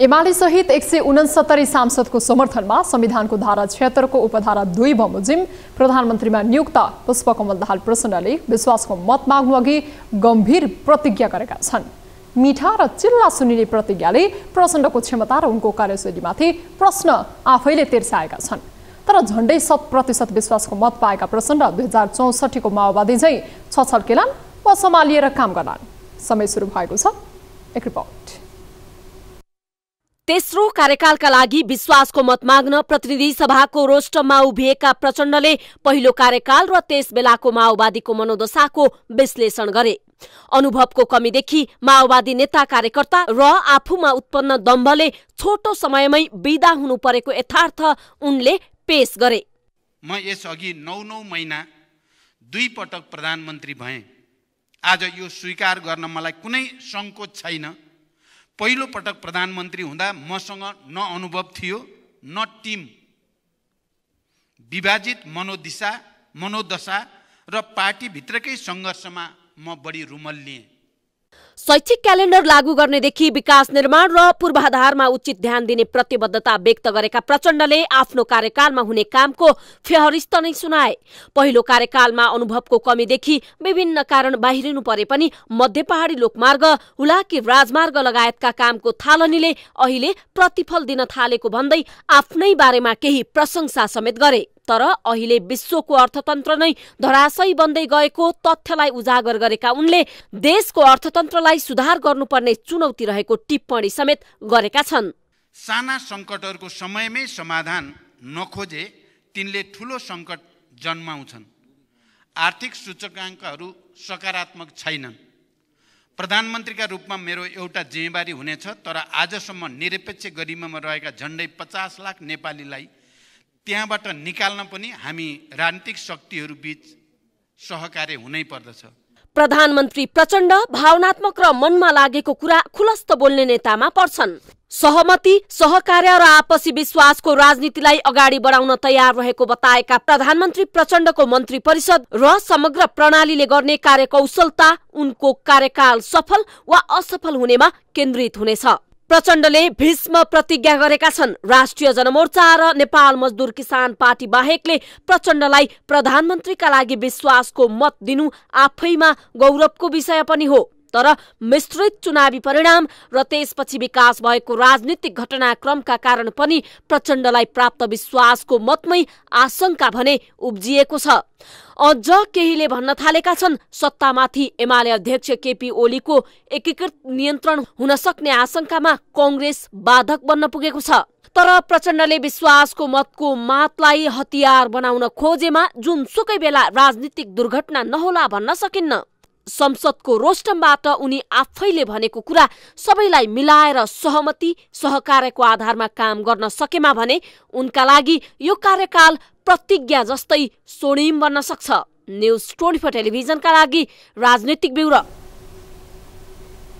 एमाले सहित एक सय उनसत्तरी सांसदको समर्थनमा संविधानको धारा छिहत्तरको उपधारा दुई बमोजिम प्रधानमन्त्रीमा नियुक्त पुष्पकमल दाहाल प्रचण्डले विश्वासको मत माग्नु अघि गम्भीर प्रतिज्ञा गरेका छन् मिठा र चिल्ला सुनिने प्रतिज्ञाले प्रचण्डको क्षमता र उनको कार्यशैलीमाथि प्रश्न आफैले तेर्साएका छन् तर झन्डै शत प्रतिशत विश्वासको मत पाएका प्रचण्ड दुई हजार चौसठीको माओवादी झैँ छछल्केलान् वा सम्हालिएर काम गर्लान् समय सुरु भएको छ एक रिपोर्ट तेस्रो कार्यकालका लागि विश्वासको मत माग्न प्रतिनिधि सभाको रोष्टममा उभिएका प्रचण्डले पहिलो कार्यकाल र त्यस बेलाको माओवादीको मनोदशाको विश्लेषण गरे अनुभवको कमीदेखि माओवादी नेता कार्यकर्ता र आफूमा उत्पन्न दम्भले छोटो समयमै विदा हुनु परेको यथार्थ उनले पेश गरे म यसअघि नौ नौ महिना दुई पटक प्रधानमन्त्री भएँ आज यो स्वीकार गर्न मलाई कुनै सङ्कोच छैन पहिलोपटक प्रधानमन्त्री हुँदा मसँग न अनुभव थियो न टिम विभाजित मनोदिशा मनोदशा र पार्टीभित्रकै सङ्घर्षमा म बढी रुमल शैक्षिक क्यालेण्डर लागू गर्नेदेखि विकास निर्माण र पूर्वाधारमा उचित ध्यान दिने प्रतिबद्धता व्यक्त गरेका प्रचण्डले आफ्नो कार्यकालमा हुने कामको फेहरिस्त नै सुनाए पहिलो कार्यकालमा अनुभवको कमीदेखि विभिन्न कारण बाहिरिनु परे पनि मध्य पहाडी लोकमार्ग हुलाकी राजमार्ग लगायतका कामको थालनीले अहिले प्रतिफल दिन थालेको भन्दै आफ्नै बारेमा केही प्रशंसा समेत गरे तर अहिले विश्वको अर्थतन्त्र नै धराशय बन्दै गएको तथ्यलाई उजागर गरेका उनले देशको अर्थतन्त्रलाई यसलाई सुधार गर्नुपर्ने चुनौती रहेको टिप्पणी समेत गरेका छन् साना सङ्कटहरूको समयमै समाधान नखोजे तिनले ठुलो सङ्कट जन्माउँछन् आर्थिक सूचकाङ्कहरू सकारात्मक छैनन् प्रधानमन्त्रीका रूपमा मेरो एउटा जिम्मेवारी हुनेछ तर आजसम्म निरपेक्ष गरिमामा रहेका झन्डै पचास लाख नेपालीलाई त्यहाँबाट निकाल्न पनि हामी राजनीतिक शक्तिहरू बिच सहकार्य हुनै पर्दछ प्रधानमन्त्री प्रचण्ड भावनात्मक र मनमा लागेको कुरा खुलस्त बोल्ने नेतामा पर्छन् सहमति सहकार्य र आपसी विश्वासको राजनीतिलाई अगाडि बढाउन तयार रहेको बताएका प्रधानमन्त्री प्रचण्डको मन्त्री परिषद र समग्र प्रणालीले गर्ने कार्यकौशलता उनको कार्यकाल सफल वा असफल हुनेमा केन्द्रित हुनेछ प्रचण्डले भीष्म प्रतिज्ञा गरेका छन् राष्ट्रिय जनमोर्चा र नेपाल मजदुर किसान पार्टी बाहेकले प्रचण्डलाई प्रधानमन्त्रीका लागि विश्वासको मत दिनु आफैमा गौरवको विषय पनि हो तर मिश्रित चुनावी परिणाम र त्यसपछि विकास भएको राजनीतिक घटनाक्रमका कारण पनि प्रचण्डलाई प्राप्त विश्वासको मतमै आशंका भने उब्जिएको छ अझ केहीले भन्न थालेका छन् सत्तामाथि एमाले अध्यक्ष केपी ओलीको एकीकृत नियन्त्रण हुन सक्ने आशंकामा कङ्ग्रेस बाधक बन्न पुगेको छ तर प्रचण्डले विश्वासको मतको मातलाई हतियार बनाउन खोजेमा जुनसुकै बेला राजनीतिक दुर्घटना नहोला भन्न सकिन्न संसदको रोस्टमबाट उनी आफैले भनेको कुरा सबैलाई मिलाएर सहमति सहकार्यको आधारमा काम गर्न सकेमा भने उनका लागि यो कार्यकाल प्रतिज्ञा जस्तै स्वर्णिम बन्न सक्छ न्युज ट्वेन्टी फोर टेलिभिजनका लागि राजनैतिक ब्युरो